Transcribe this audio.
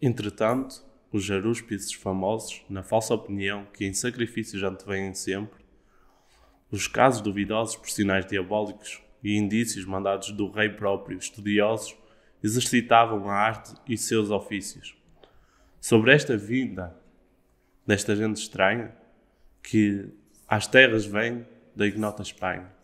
Entretanto, os jarúspices famosos, na falsa opinião que em sacrifícios antevêm sempre, os casos duvidosos por sinais diabólicos e indícios mandados do rei próprio, estudiosos, exercitavam a arte e seus ofícios sobre esta vinda desta gente estranha que às terras vem da ignota Espanha.